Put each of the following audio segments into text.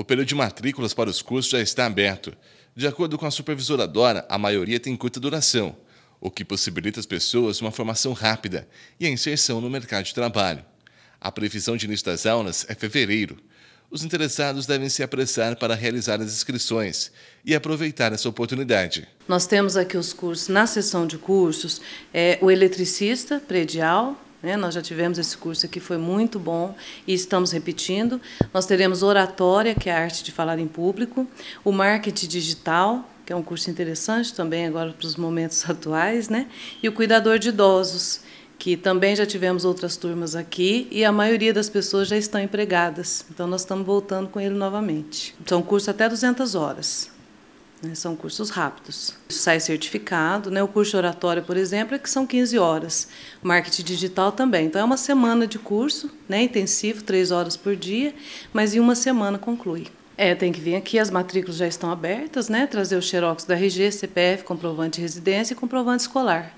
O período de matrículas para os cursos já está aberto. De acordo com a supervisora Dora, a maioria tem curta duração, o que possibilita às pessoas uma formação rápida e a inserção no mercado de trabalho. A previsão de início das aulas é fevereiro. Os interessados devem se apressar para realizar as inscrições e aproveitar essa oportunidade. Nós temos aqui os cursos, na seção de cursos, é, o eletricista predial, né? Nós já tivemos esse curso aqui, foi muito bom e estamos repetindo. Nós teremos oratória, que é a arte de falar em público, o marketing digital, que é um curso interessante também agora para os momentos atuais, né? e o cuidador de idosos, que também já tivemos outras turmas aqui e a maioria das pessoas já estão empregadas. Então, nós estamos voltando com ele novamente. São então, curso é até 200 horas. Né, são cursos rápidos. Sai certificado, né? o curso de oratória, por exemplo, é que são 15 horas. Marketing digital também. Então, é uma semana de curso né? intensivo, três horas por dia, mas em uma semana conclui. É, tem que vir aqui, as matrículas já estão abertas, né? trazer o xerox da RG, CPF, comprovante de residência e comprovante escolar.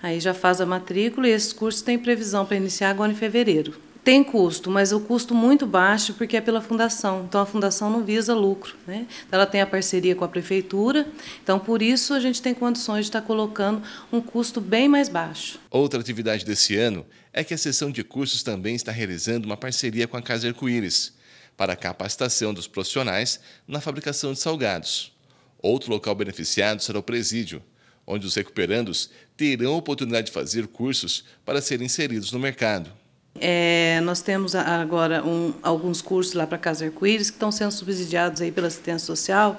Aí já faz a matrícula e esse curso tem previsão para iniciar agora em fevereiro. Tem custo, mas o custo muito baixo porque é pela fundação. Então a fundação não visa lucro, né? Então, ela tem a parceria com a prefeitura. Então por isso a gente tem condições de estar colocando um custo bem mais baixo. Outra atividade desse ano é que a seção de cursos também está realizando uma parceria com a Casa Arco-Íris para a capacitação dos profissionais na fabricação de salgados. Outro local beneficiado será o presídio, onde os recuperandos terão a oportunidade de fazer cursos para serem inseridos no mercado. É, nós temos agora um, alguns cursos lá para Casa Arco-Íris que estão sendo subsidiados aí pela assistência social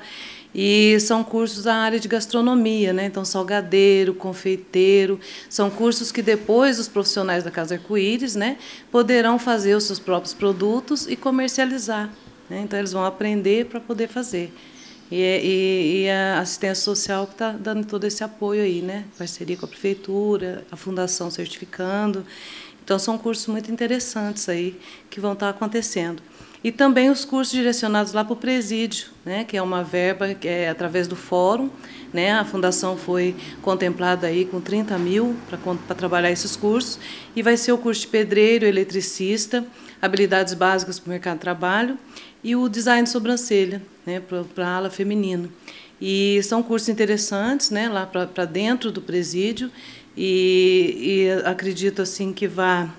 e são cursos da área de gastronomia, né? Então, salgadeiro, confeiteiro, são cursos que depois os profissionais da Casa Arco-Íris né, poderão fazer os seus próprios produtos e comercializar. Né? Então, eles vão aprender para poder fazer. E, é, e, e, a assistência social que está dando todo esse apoio aí, né? Parceria com a prefeitura, a fundação certificando. Então, são cursos muito interessantes aí que vão estar acontecendo. E também os cursos direcionados lá para o presídio, né, que é uma verba que é através do fórum. Né, a fundação foi contemplada aí com 30 mil para trabalhar esses cursos. E vai ser o curso de pedreiro, eletricista, habilidades básicas para o mercado de trabalho e o design de sobrancelha né, para a ala feminina. E são cursos interessantes né, lá para dentro do presídio e, e acredito assim que vá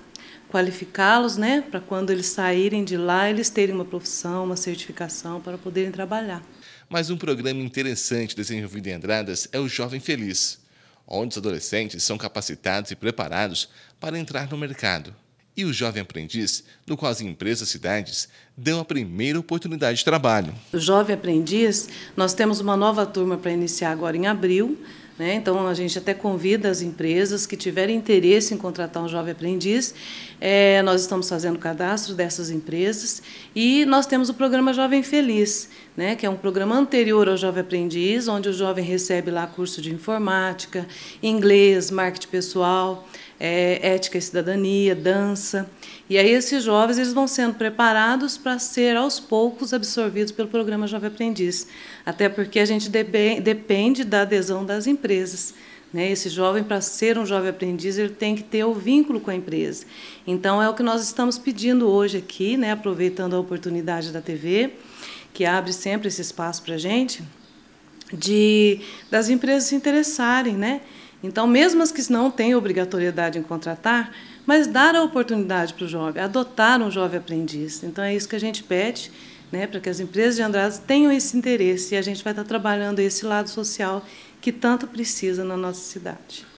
qualificá-los, né, para quando eles saírem de lá eles terem uma profissão, uma certificação para poderem trabalhar. Mas um programa interessante desenvolvido em Andradas é o Jovem Feliz, onde os adolescentes são capacitados e preparados para entrar no mercado. E o Jovem Aprendiz, no qual as empresas cidades dão a primeira oportunidade de trabalho. O Jovem Aprendiz, nós temos uma nova turma para iniciar agora em abril, né? Então, a gente até convida as empresas que tiverem interesse em contratar um jovem aprendiz. É, nós estamos fazendo cadastro dessas empresas e nós temos o programa Jovem Feliz, né? que é um programa anterior ao Jovem Aprendiz, onde o jovem recebe lá curso de informática, inglês, marketing pessoal é, ética e cidadania, dança. E aí esses jovens eles vão sendo preparados para ser aos poucos absorvidos pelo programa Jovem Aprendiz, até porque a gente depende da adesão das empresas. Né? Esse jovem, para ser um jovem aprendiz, ele tem que ter o vínculo com a empresa. Então, é o que nós estamos pedindo hoje aqui, né? aproveitando a oportunidade da TV, que abre sempre esse espaço para a gente, de, das empresas se interessarem, né? Então, mesmo as que não têm obrigatoriedade em contratar, mas dar a oportunidade para o jovem, adotar um jovem aprendiz. Então, é isso que a gente pede né, para que as empresas de Andradas tenham esse interesse e a gente vai estar trabalhando esse lado social que tanto precisa na nossa cidade.